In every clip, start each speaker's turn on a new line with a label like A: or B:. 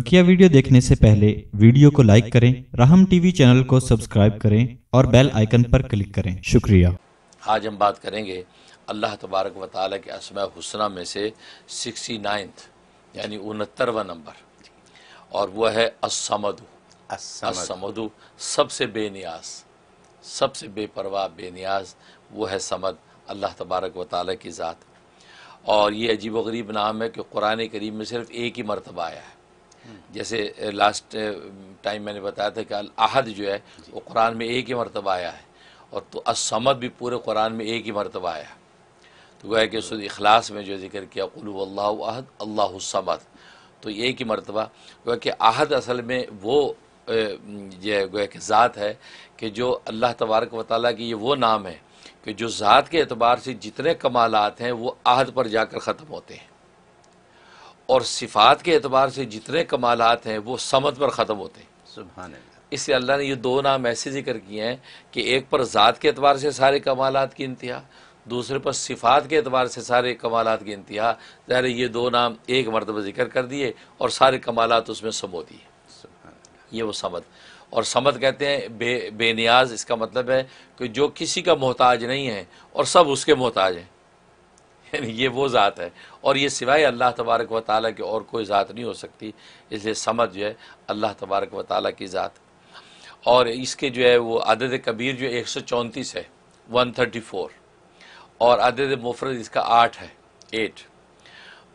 A: बकिया वीडियो देखने से पहले वीडियो को लाइक करें राहम टीवी चैनल को सब्सक्राइब करें और बेल आइकन पर क्लिक करें शुक्रिया
B: आज हम बात करेंगे अल्लाह तबारक व के असम हुसना में से सिक्सटी नाइन्थ यानी उनहत्तरवा नंबर और वह है असमदु असमदु सबसे बेनियाज सबसे बेपरवाह बेनियाज वो है समद अल्लाह तबारक व की ज़ात और ये अजीब व गरीब नाम है कि कुरान करीम में सिर्फ एक ही मरतबा आया है जैसे लास्ट टाइम मैंने बताया था कि अहद जो है वो कुरान में एक ही मरतबा आया है और तो असमद भी पूरे कुरान में एक ही मरतबा आया तो वह कि उस अखलास में जो जिक्र किया अहद अल्लाहमद तो एक ही मरतबा वह कि अहद असल में वो यह गोया कि ज़ात है कि जो अल्लाह तबारक वाली की ये वो नाम है कि जो ज़ात के अतबार से जितने कमालत हैं वो अहद पर जाकर ख़त्म होते हैं और सिफात के अतबार से जितने कमालत हैं वो समत पर ख़त्म होते हैं सुबह इसलिए अल्लाह ने ये दो नाम ऐसे जिक्र किए हैं कि एक पर ज़ात के अतबार से सारे कमाल की इंतहा दूसरे पर सिफात के अतबार से सारे कमाल की इंतहा ज़ाहिर ये दो नाम एक मरतबा जिक्र कर दिए और सारे कमाल उसमें समो दिए ये वो समत और समत कहते हैं बे बेनियाज इसका मतलब है कि जो किसी का मोहताज नहीं है और सब उसके मोहताज हैं ये वो ज़ात है और ये सिवाय अल्लाह तबारक व ताली की और कोई ज़ात नहीं हो सकती इसलिए समझ जो है अल्लाह तबारक व ताली की ज़ात और इसके जो है वो अदद कबीर जो एक सौ चौंतीस है वन थर्टी फोर और अदद मुफरत इसका आठ है एट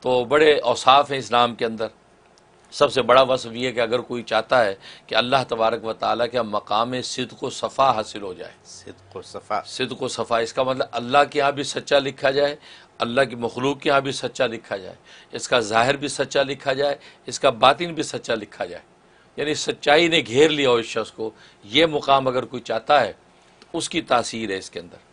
B: तो बड़े औसाफ हैं इस्लाम के अंदर सबसे बड़ा वसफ है कि अगर कोई चाहता है कि अल्लाह तबारक व ताली के मकाम सिद को सफ़ा हासिल हो जाए सिद को सफ़ा सिद को सफ़ा इसका मतलब अल्लाह के यहाँ भी सच्चा लिखा जाए अल्लाह की मखलूक के यहाँ भी सच्चा लिखा जाए इसका ज़ाहिर भी सच्चा लिखा जाए इसका बातिन भी सच्चा लिखा जाए यानी सच्चाई ने घेर लिया हो इस शख्स को ये मुकाम अगर कोई चाहता है तो उसकी तासीर है इसके अंदर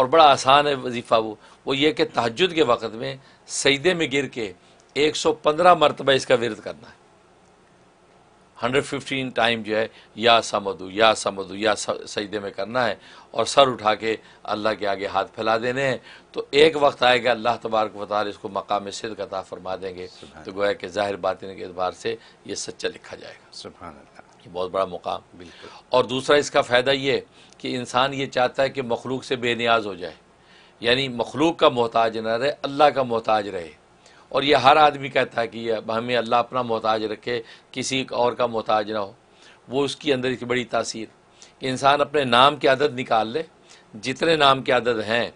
B: और बड़ा आसान है वजीफ़ा वो वो ये कि तहजद के वक़्त में सईदे में गिर के एक सौ पंद्रह मरतबा इसका विरद करना है हंड्रेड फिफ्टीन टाइम जो है या समधु या समधु या सजदे में करना है और सर उठा के अल्लाह के आगे हाथ फैला देने हैं तो एक वक्त आएगा अल्लाह तबारक वाल इसको मकाम सिद्ध कता फरमा देंगे तो गोया के ज़ाहिर बातिन के अतबार से ये सच्चा लिखा जाएगा ये बहुत बड़ा मुकाम बिल्कुल और दूसरा इसका फ़ायदा ये कि इंसान ये चाहता है कि मखलूक से बेनियाज हो जाए यानी मखलूक का मोहताज ना रहे अल्लाह का मोहताज रहे और ये हर आदमी कहता है कि हमें अल्लाह अपना मोहताज रखे किसी और का मोहताज ना हो वो उसकी अंदर एक बड़ी तासीर कि इंसान अपने नाम की आदत निकाल ले जितने नाम की आदत हैं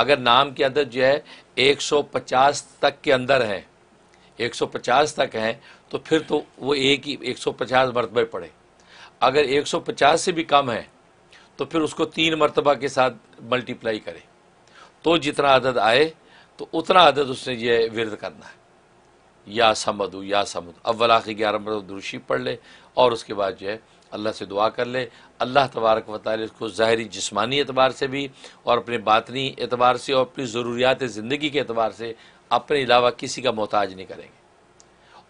B: अगर नाम की आदत जो है 150 तक के अंदर है 150 तक हैं तो फिर तो वो एक ही 150 मरतबे पड़े अगर 150 से भी कम है तो फिर उसको तीन मरतबा के साथ मल्टीप्लाई करें तो जितना आदत आए तो उतना अदद उसने ये विरद करना है या समधु या समद अव्वल आखिर ग्यारह मरतब तो दुरुशी पढ़ ले और उसके बाद जो है अल्लाह से दुआ कर ले अल्लाह तबारक वाली उसको ज़ाहरी जिसमानी एतबार से भी और अपने बातनी एतबार से और अपनी ज़रूरियात ज़िंदगी के एतबार से अपने अलावा किसी का मोहताज नहीं करेंगे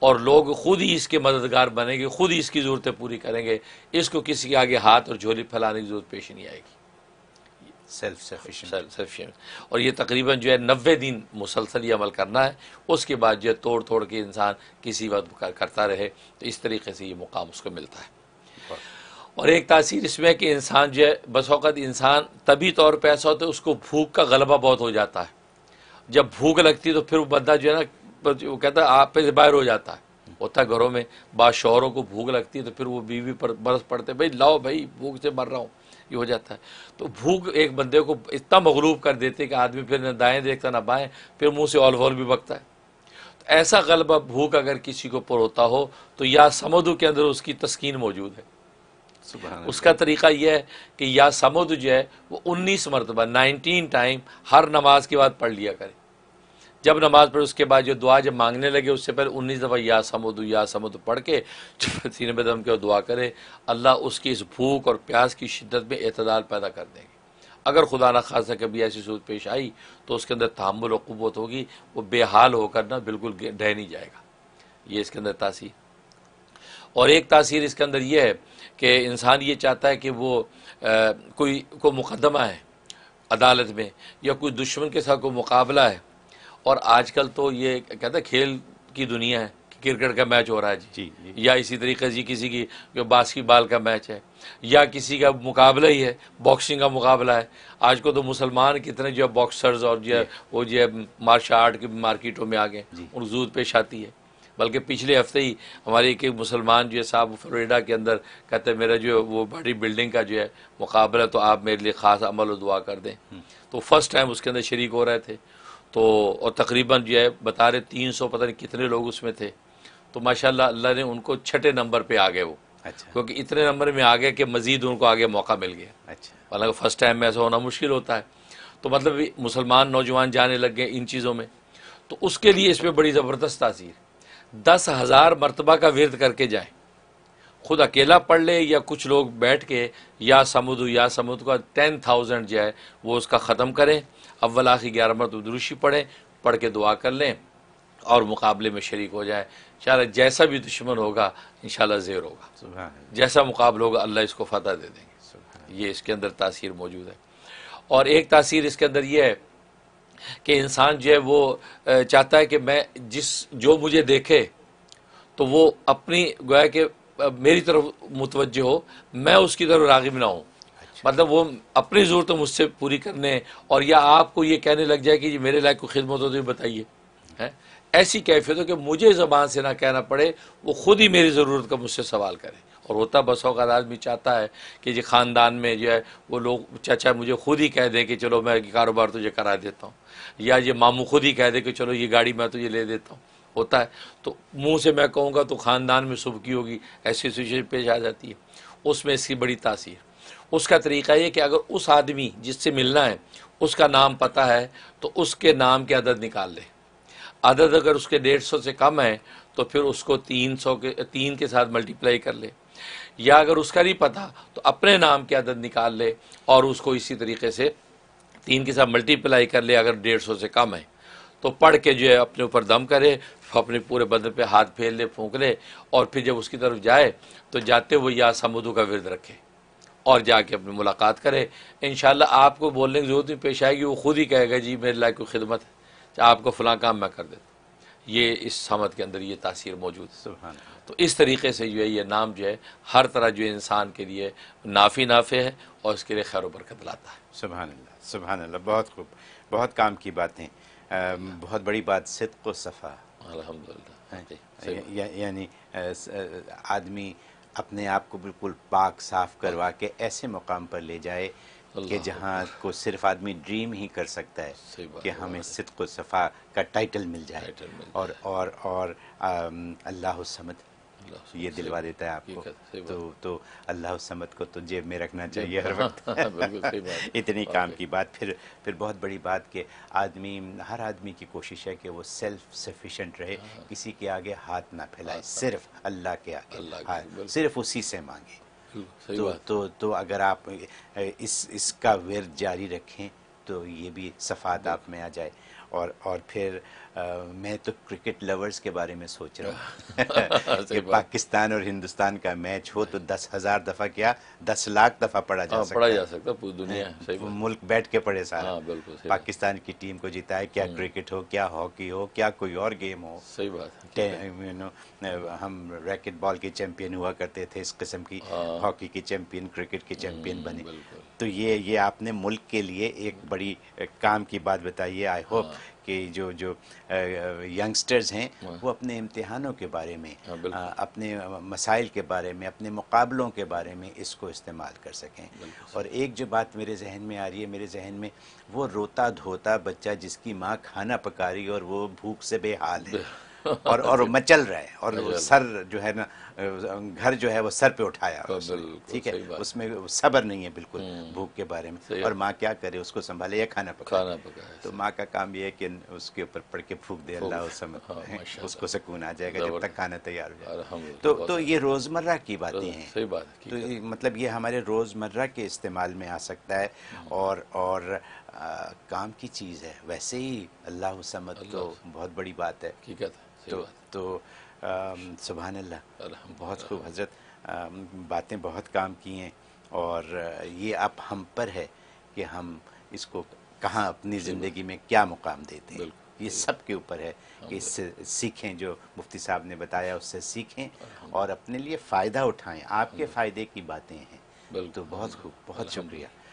B: और लोग खुद ही इसके मददगार बनेंगे खुद ही इसकी ज़रूरतें पूरी करेंगे इसको किसी के आगे हाथ और झोली फैलाने की ज़रूरत पेश नहीं आएगी सेल्फ सफिशेंट और ये तकरीबन जो है नबे दिन मुसलसल ये अमल करना है उसके बाद जो है तोड़ तोड़ के इंसान किसी वक्त करता रहे तो इस तरीके से ये मुकाम उसको मिलता है और एक तासीर इसमें कि इंसान जो है वक्त इंसान तभी तौर पर ऐसा होता है उसको भूख का गलबा बहुत हो जाता है जब भूख लगती है तो फिर वो बंदा जो है ना वो कहता है आप पे से बाहर हो जाता है होता है घरों में बाद शोहरों को भूख लगती है तो फिर वो बीवी पर बरस पड़ते भाई लाओ भाई भूख से मर रहा हूँ की हो जाता है तो भूख एक बंदे को इतना मगरूब कर देती है कि आदमी फिर ना दाएँ देखता ना बाएँ फिर मुँह से ऑल भी बकता है तो ऐसा गलबा भूख अगर किसी को पर होता हो तो या समुद्र के अंदर उसकी तस्कीन मौजूद है उसका तरीका यह है कि या समुद्र जो है वो उन्नीस मरतबा नाइनटीन टाइम हर नमाज के बाद पढ़ लिया करें जब नमाज पढ़े उसके बाद जो दुआ जब मांगने लगे उससे पहले उन्नीस दफ़ा या समुद या समुद पढ़ के जब पर दम के दुआ करे अल्लाह उसकी इस भूख और प्यास की शिद्दत में अतदाल पैदा कर देंगे अगर खुदा न खासा कभी ऐसी सूरत पेश आई तो उसके अंदर तहमुल और होगी वो बेहाल होकर ना बिल्कुल ढह नहीं जाएगा ये इसके अंदर तासीर और एक तासीर इसके अंदर यह है कि इंसान ये चाहता है कि वो आ, कोई को मुकदमा है अदालत में या कोई दुश्मन के साथ कोई मुकाबला है और आजकल तो ये कहते हैं खेल की दुनिया है क्रिकेट का मैच हो रहा है जी, जी, जी। या इसी तरीके से किसी की बास्केटबॉल का मैच है या किसी का मुकाबला ही है बॉक्सिंग का मुकाबला है आज को तो मुसलमान कितने जो है बॉक्सर्स और जो है वो जो है मार्शल आर्ट की मार्केटों में आ गए उन जूद पेश आती है बल्कि पिछले हफ्ते ही हमारे एक एक मुसलमान जो है साहब फ्लोरिडा के अंदर कहते हैं मेरा जो है वो बॉडी बिल्डिंग का जो है मुकाबला तो आप मेरे लिए ख़ास अमल और दुआ कर दें हम्म। तो फर्स्ट टाइम उसके अंदर शरीक हो रहे थे तो और तकरीबन जो है बता रहे तीन सौ पता नहीं कितने लोग उसमें थे तो माशाल्लाह अल्लाह ने उनको छठे नंबर पे आ गए वो अच्छा क्योंकि इतने नंबर में आ गए कि मज़ीद उनको आगे मौका मिल गया अच्छा हालांकि फ़र्स्ट टाइम में ऐसा होना मुश्किल होता है तो मतलब मुसलमान नौजवान जाने लग गए इन चीज़ों में तो उसके लिए इस पर बड़ी ज़बरदस्त तासीर दस हज़ार मरतबा का विरद करके जाए खुद अकेला पढ़ ले या कुछ लोग बैठ के या समुद या समुद्र का टेन थाउजेंड जो है वो उसका ख़त्म करें अव्वल आखिर ग्यारह मरतब दुरुशी पढ़ें पढ़ के दुआ कर लें और मुकाबले में शरीक हो जाए चार जैसा भी दुश्मन होगा इन जेर होगा जैसा मुकाबला होगा अल्लाह इसको फतह दे देंगे ये इसके अंदर तासीर मौजूद है और एक तासीर इसके अंदर यह है कि इंसान जो है वो चाहता है कि मैं जिस जो मुझे देखे तो वो अपनी गोया के मेरी तरफ मुतवजह हो मैं उसकी तरफ रागिब ना हूँ मतलब वो अपनी ज़रूरत तो मुझसे पूरी करने और या आपको ये कहने लग जाए कि जी मेरे लायक को खिदमत हो तो ये बताइए है ऐसी कैफियत हो कि मुझे ज़बान से ना कहना पड़े वो ख़ुद ही मेरी ज़रूरत का मुझसे सवाल करे और होता बस अवत आदमी चाहता है कि जी ख़ानदान में जो है वो लोग चाचा मुझे खुद ही कह दें कि चलो मैं कारोबार तुझे करा देता हूँ या ये मामू खुद ही कह दे कि चलो ये गाड़ी मैं तुझे ले देता हूँ होता है तो मुंह से मैं कहूँगा तो ख़ानदान में सुबकी होगी ऐसी सिचुएशन पेश आ जाती है उसमें इसकी बड़ी तासीर उसका तरीका ये कि अगर उस आदमी जिससे मिलना है उसका नाम पता है तो उसके नाम के अदद निकाल लें अदद अगर उसके डेढ़ सौ से कम है तो फिर उसको तीन सौ के तीन के साथ मल्टीप्लाई कर ले या अगर उसका नहीं पता तो अपने नाम के अदद निकाल ले और उसको इसी तरीके से तीन के साथ मल्टीप्लाई कर ले अगर डेढ़ सौ से कम है तो पढ़ के जो है अपने ऊपर दम करे अपने पूरे बदन पे हाथ फेर ले फूंक ले और फिर जब उसकी तरफ जाए तो जाते हुए या समुद्र का विरद रखे और जाके अपनी मुलाकात करें इन आपको बोलने की ज़रूरत नहीं पेश आएगी वो ख़ुद ही कहेगा जी मेरे लायक कोई खिदमत है तो आपको फलां काम मैं कर देता ये इस समत के अंदर ये तासीर मौजूद है तो इस तरीके से जो है ये नाम जो है हर तरह जो इंसान के लिए नाफी नाफे है और इसके लिए खैर बरकत लाता है सुबह अल्लाह सुबहान बहुत खूब बहुत काम की बातें
A: बहुत बड़ी बात सिद्क सफ़ा अलहमदिल्ला हाँ यानी आदमी अपने आप को बिल्कुल पाक साफ करवा के ऐसे मुकाम पर ले जाए कि जहाँ को सिर्फ आदमी ड्रीम ही कर सकता है कि हमें सिद्क सफ़ा का टाइटल मिल जाए और और और अल्लाह समत तो ये दिलवा देता है आपको तो तो अल्लाह उसमत को तो जेब में रखना चाहिए हर वक्त इतनी काम की बात फिर फिर बहुत बड़ी बात कि आदमी हर आदमी की कोशिश है कि वो सेल्फ सफिशेंट रहे हाँ, हाँ। किसी के आगे हाथ ना फैलाए हाँ, सिर्फ अल्लाह के आगे सिर्फ उसी से मांगे तो तो तो अगर आप इस इसका वेर जारी रखें तो ये भी सफात आप में आ जाए और और फिर आ, मैं तो क्रिकेट लवर्स के बारे में सोच रहा हूँ कि पाकिस्तान और हिंदुस्तान का मैच हो तो दस हज़ार दफ़ा क्या दस लाख दफ़ा पढ़ा जा हाँ, सकता पढ़ा जा
B: सकता पूरी दुनिया हाँ,
A: सही मुल्क बैठ के पढ़े सारा हाँ, पाकिस्तान की टीम को है क्या क्रिकेट हम्म। हो क्या हॉकी हो क्या कोई और गेम हो सही बात हम रैकेट बॉल के चैंपियन हुआ करते थे इस किस्म की हॉकी की चैंपियन क्रिकेट की चैंपियन हम्म, बने तो ये ये आपने मुल्क के लिए एक बड़ी काम की बात बताई है आई होप हाँ। कि जो जो यंगस्टर्स हैं हाँ। वो अपने इम्तहानों के बारे में आ, हाँ, अपने मसाइल के बारे में अपने मुकाबलों के बारे में इसको इस्तेमाल कर सकें और एक जो बात मेरे जहन में आ रही है मेरे जहन में वो रोता धोता बच्चा जिसकी माँ खाना पका रही और वो भूख से बेहाल है और और मचल रहा है और सर जो है ना घर जो है वो सर पे उठाया हाँ, ठीक है उसमें सबर नहीं है बिल्कुल हम्म। भूख के बारे में और माँ क्या करे उसको संभाले या खाना पकाए खाना पकाए तो माँ का काम ये है कि उसके ऊपर पड़ के फूक दे अल्लाह उस समय हाँ, उसको सुकून आ जाएगा जब तक खाना तैयार हो जाए तो तो ये रोज़मर्रा की बातें हैं तो मतलब ये हमारे रोज़मर्रा के इस्तेमाल में आ सकता है हम्म। और और काम की चीज़ है वैसे ही अल्लाह समद तो बहुत बड़ी बात है तो तो सुबहानल्ला बहुत खूब हजरत बातें बहुत काम की हैं और ये अब हम पर है कि हम इसको कहाँ अपनी ज़िंदगी में क्या मुकाम देते हैं ये सब के ऊपर है कि इससे सीखें जो मुफ्ती साहब ने बताया उससे सीखें और अपने लिए फ़ायदा उठाएं आपके फ़ायदे की बातें हैं तो बहुत खूब बहुत शुक्रिया